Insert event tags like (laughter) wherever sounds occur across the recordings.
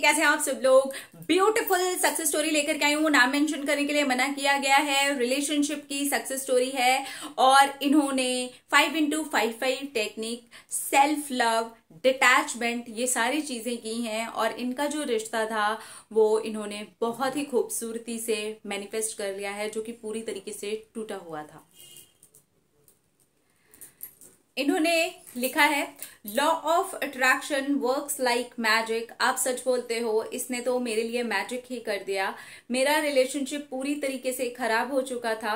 कैसे हैं आप सब लोग ब्यूटीफुल सक्सेस स्टोरी लेकर के आई हूँ नाम मेंशन करने के लिए मना किया गया है रिलेशनशिप की सक्सेस स्टोरी है और इन्होंने five into five five technique self love detachment ये सारी चीज़ें की हैं और इनका जो रिश्ता था वो इन्होंने बहुत ही खूबसूरती से मैनिफेस्ट कर लिया है जो कि पूरी तरीके से टूटा हुआ था इन्होंने लिखा है law of attraction works like magic आप सच बोलते हो इसने तो मेरे लिए मैजिक ही कर दिया मेरा रिलेशनशिप पूरी तरीके से खराब हो चुका था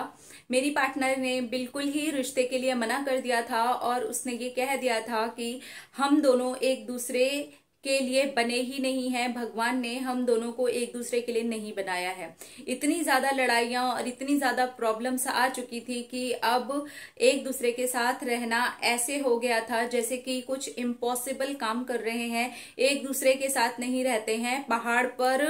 मेरी पार्टनर ने बिल्कुल ही रिश्ते के लिए मना कर दिया था और उसने ये कह दिया था कि हम दोनों एक दूसरे के लिए बने ही नहीं हैं भगवान ने हम दोनों को एक दूसरे के लिए नहीं बनाया है इतनी ज़्यादा लड़ाइयाँ और इतनी ज़्यादा प्रॉब्लम्स आ चुकी थी कि अब एक दूसरे के साथ रहना ऐसे हो गया था जैसे कि कुछ इम्पॉसिबल काम कर रहे हैं एक दूसरे के साथ नहीं रहते हैं पहाड़ पर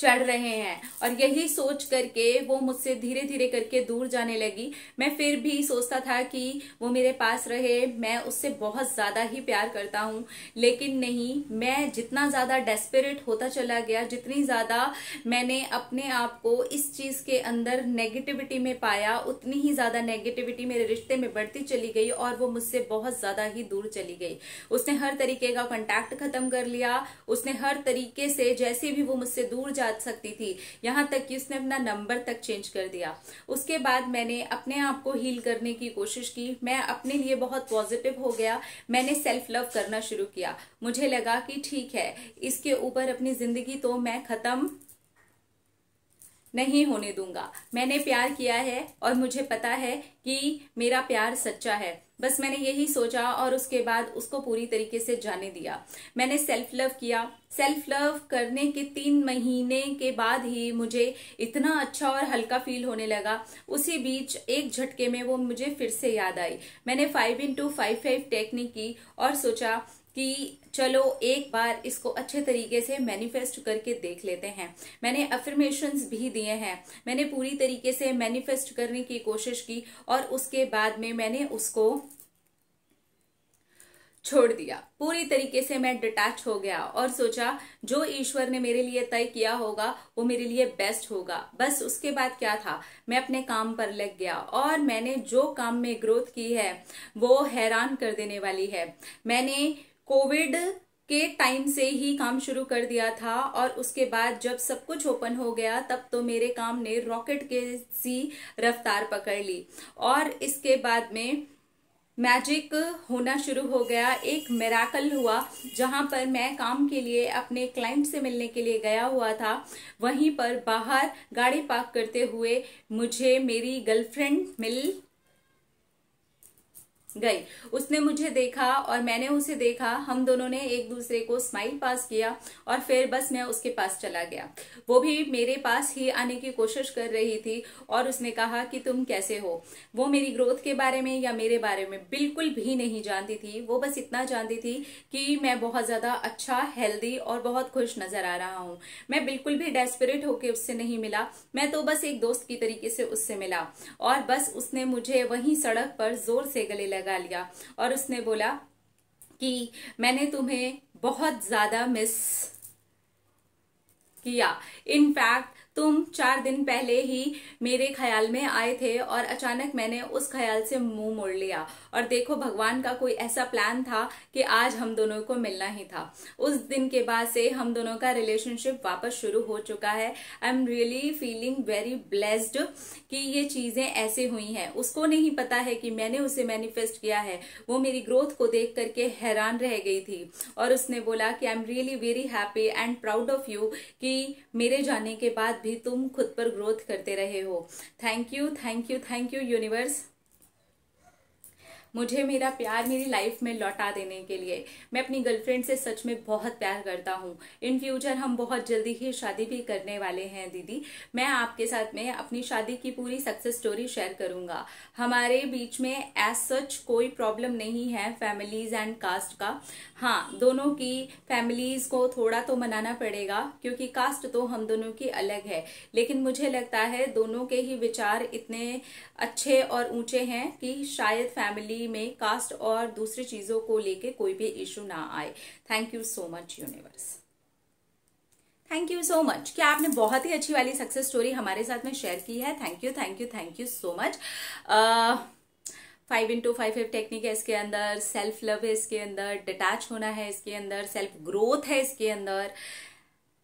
चढ़ रहे हैं और यही सोच करके वो मुझसे धीरे धीरे करके दूर जाने लगी मैं फिर भी सोचता था कि वो मेरे पास रहे मैं उससे बहुत ज़्यादा ही प्यार करता हूँ लेकिन नहीं मैं जितना ज़्यादा डेस्परेट होता चला गया जितनी ज़्यादा मैंने अपने आप को इस चीज़ के अंदर नेगेटिविटी में पाया उतनी ही ज़्यादा नेगेटिविटी मेरे रिश्ते में बढ़ती चली गई और वो मुझसे बहुत ज़्यादा ही दूर चली गई उसने हर तरीके का कॉन्टैक्ट खत्म कर लिया उसने हर तरीके से जैसे भी वो मुझसे दूर जा साथ सकती थी यहाँ तक कि उसने अपना नंबर तक चेंज कर दिया उसके बाद मैंने अपने आप को हील करने की कोशिश की मैं अपने लिए बहुत पॉजिटिव हो गया मैंने सेल्फ लव करना शुरू किया मुझे लगा कि ठीक है इसके ऊपर अपनी जिंदगी तो मैं खत्म नहीं होने दूंगा मैंने प्यार किया है और मुझे पता है कि मेरा प्यार सच्चा है बस मैंने यही सोचा और उसके बाद उसको पूरी तरीके से जाने दिया मैंने सेल्फ लव किया सेल्फ लव करने के तीन महीने के बाद ही मुझे इतना अच्छा और हल्का फील होने लगा उसी बीच एक झटके में वो मुझे फिर से याद आई मैंने five into five five technique की और सोचा कि चलो एक बार इसको अच्छे तरीके से मैनिफेस्ट करके देख लेते हैं मैंने अफर्मेशन भी दिए हैं मैंने पूरी तरीके से मैनिफेस्ट करने की कोशिश की और उसके बाद में मैंने उसको छोड़ दिया पूरी तरीके से मैं डिटैच हो गया और सोचा जो ईश्वर ने मेरे लिए तय किया होगा वो मेरे लिए बेस्ट होगा बस उसके बाद क्या था मैं अपने काम पर लग गया और मैंने जो काम में ग्रोथ की है वो हैरान कर देने वाली है मैंने कोविड के टाइम से ही काम शुरू कर दिया था और उसके बाद जब सब कुछ ओपन हो गया तब तो मेरे काम ने रॉकेट के सी रफ्तार पकड़ ली और इसके बाद में मैजिक होना शुरू हो गया एक मेराकल हुआ जहाँ पर मैं काम के लिए अपने क्लाइंट से मिलने के लिए गया हुआ था वहीं पर बाहर गाड़ी पार्क करते हुए मुझे मेरी गर्लफ्रेंड मिल गई उसने मुझे देखा और मैंने उसे देखा हम दोनों ने एक दूसरे को स्माइल पास किया और फिर बस मैं उसके पास चला गया वो भी मेरे पास ही आने की कोशिश कर रही थी और उसने कहा कि तुम कैसे हो वो मेरी ग्रोथ के बारे में या मेरे बारे में बिल्कुल भी नहीं जानती थी वो बस इतना जानती थी कि मैं बहुत ज़्यादा अच्छा हेल्दी और बहुत खुश नज़र आ रहा हूँ मैं बिल्कुल भी डेस्परेट होकर उससे नहीं मिला मैं तो बस एक दोस्त की तरीके से उससे मिला और बस उसने मुझे वही सड़क पर जोर से गले लगा लगा लिया और उसने बोला कि मैंने तुम्हें बहुत ज़्यादा मिस किया इनफैक्ट तुम चार दिन पहले ही मेरे ख्याल में आए थे और अचानक मैंने उस ख्याल से मुंह मोड़ लिया और देखो भगवान का कोई ऐसा प्लान था कि आज हम दोनों को मिलना ही था उस दिन के बाद से हम दोनों का रिलेशनशिप वापस शुरू हो चुका है I am really feeling very blessed कि ये चीज़ें ऐसे हुई हैं उसको नहीं पता है कि मैंने उसे मैनिफेस्ट किया है वो मेरी ग्रोथ को देख करके हैरान रह गई थी और उसने बोला कि I am really very happy and proud of you कि मेरे जाने के बाद भी तुम खुद पर ग्रोथ करते रहे हो thank you thank you thank you universe मुझे मेरा प्यार मेरी लाइफ में लौटा देने के लिए मैं अपनी गर्लफ्रेंड से सच में बहुत प्यार करता हूँ इन फ्यूचर हम बहुत जल्दी ही शादी भी करने वाले हैं दीदी मैं आपके साथ में अपनी शादी की पूरी सक्सेस स्टोरी शेयर करूंगा हमारे बीच में एज सच कोई प्रॉब्लम नहीं है फैमिलीज एंड कास्ट का हाँ दोनों की फैमिलीज को थोड़ा तो मनाना पड़ेगा क्योंकि कास्ट तो हम दोनों की अलग है लेकिन मुझे लगता है दोनों के ही विचार इतने अच्छे और ऊंचे हैं कि शायद फैमिली फैमिली में कास्ट और दूसरी चीज़ों को लेके कोई भी इशू ना आए thank you so much universe thank you so much क्या आपने बहुत ही अच्छी वाली सक्सेस स्टोरी हमारे साथ में शेयर की है thank you thank you thank you so much five into five five technique है इसके अंदर सेल्फ लव है इसके अंदर डिटैच होना है इसके अंदर सेल्फ ग्रोथ है इसके अंदर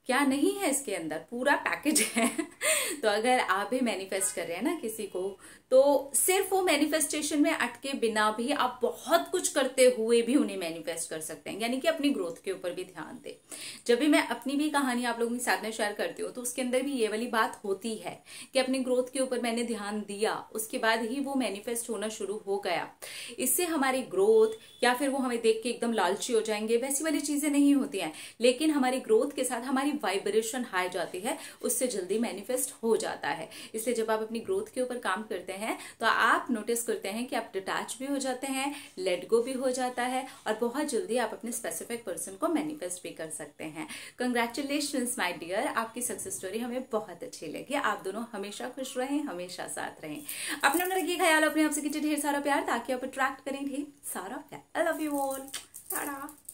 क्या नहीं है इसके अंदर पूरा पैकेज है (laughs) तो अगर आप भी मैनिफेस्ट कर रहे हैं ना किसी को तो सिर्फ वो मैनिफेस्टेशन में अटके बिना भी आप बहुत कुछ करते हुए भी उन्हें मैनिफेस्ट कर सकते हैं यानी कि अपनी ग्रोथ के ऊपर भी ध्यान दें जब भी मैं अपनी भी कहानी आप लोगों के साथ में शेयर करती हूँ तो उसके अंदर भी ये वाली बात होती है कि अपनी ग्रोथ के ऊपर मैंने ध्यान दिया उसके बाद ही वो मैनिफेस्ट होना शुरू हो गया इससे हमारी ग्रोथ या फिर वो हमें देख के एकदम लालची हो जाएंगे वैसी वाली चीजें नहीं होती हैं लेकिन हमारी ग्रोथ के साथ हमारी वाइब्रेशन हाई जाती है उससे जल्दी मैनिफेस्ट हो जाता है इसलिए जब आप अपनी ग्रोथ के ऊपर काम करते हैं तो आप नोटिस करते हैं कि आप डिटैच भी हो जाते हैं लेट गो भी हो जाता है और बहुत जल्दी आप अपने स्पेसिफिक पर्सन को मैनिफेस्ट भी कर सकते हैं कंग्रेचुलेशन माई डियर आपकी सक्सेस स्टोरी हमें बहुत अच्छी लगी आप दोनों हमेशा खुश रहें हमेशा साथ रहें अपने अपने रखिए ख्याल अपने आपसे कीजिए ढेर सारा प्यार ताकि आप अट्रैक्ट करें ढेर सारा प्यार I love you all Tata